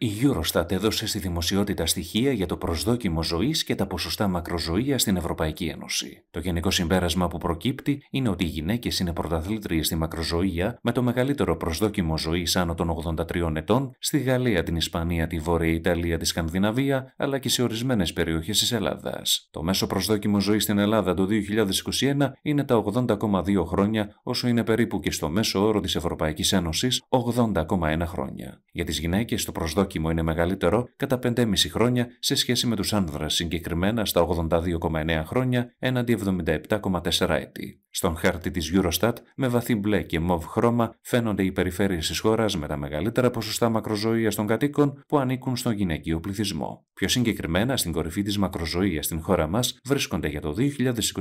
Η Eurostat έδωσε στη δημοσιότητα στοιχεία για το προσδόκιμο ζωής και τα ποσοστά μακροζωίας στην Ευρωπαϊκή Ένωση. Το γενικό συμπέρασμα που προκύπτει είναι ότι οι γυναίκες είναι πρωταθλήτριες στη μακροζωία με το μεγαλύτερο προσδόκιμο ζωής άνω των 83 ετών στη Γαλλία, την Ισπανία, τη Βόρεια Ιταλία, τη Σκανδιναβία αλλά και σε ορισμένες περιοχές της Ελλάδας. Το μέσο προσδόκιμο ζωής στην Ελλάδα το 2021 είναι τα 80,2 χρόνια, όσο είναι περίπου και στο μέσο όρο της Ευρωπαϊκής Ένωσης 80,1 χρόνια. Για τις γυναίκες το προσδόκιμο δόκιμο είναι μεγαλύτερο κατά 5,5 χρόνια σε σχέση με τους άνδρες συγκεκριμένα στα 82,9 χρόνια έναντι 77,4 έτη. Στον χάρτη της Eurostat, με βαθύ μπλε και μοβ χρώμα, φαίνονται οι περιφέρειες της χώρας με τα μεγαλύτερα ποσοστά μακροζωίας των κατοίκων που ανήκουν στον γυναικείο πληθυσμό. Πιο συγκεκριμένα, στην κορυφή της μακροζωίας στην χώρα μας βρίσκονται για το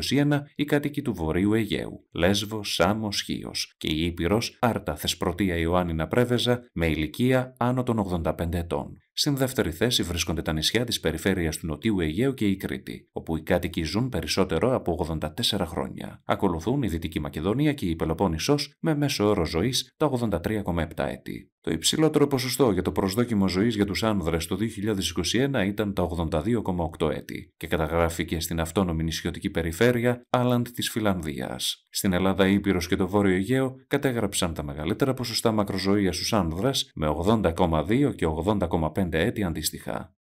2021 οι κάτοικοι του Βορείου Αιγαίου, Λέσβος, Σάμος, Χίος και η Ήπειρος Άρτα Θεσπρωτεία Ιωάννινα Πρέβεζα με ηλικία άνω των 85 ετών. Στην δεύτερη θέση βρίσκονται τα νησιά της περιφέρειας του Νοτιού Αιγαίου και η Κρήτη, όπου οι κάτοικοι ζουν περισσότερο από 84 χρόνια. Ακολουθούν η Δυτική Μακεδονία και η Πελοπόννησος με μέσο όρο ζωής τα 83,7 έτη. Το υψηλότερο ποσοστό για το προσδόκιμο ζωής για τους άνδρες το 2021 ήταν τα 82,8 έτη και καταγράφηκε στην αυτόνομη νησιωτική περιφέρεια Άλαντ της Φιλανδίας. Στην Ελλάδα, Ήπειρος και το Βόρειο Αιγαίο κατέγραψαν τα μεγαλύτερα ποσοστά μακροζωίας στους άνδρες με 80,2 και 80,5 έτη αντίστοιχα.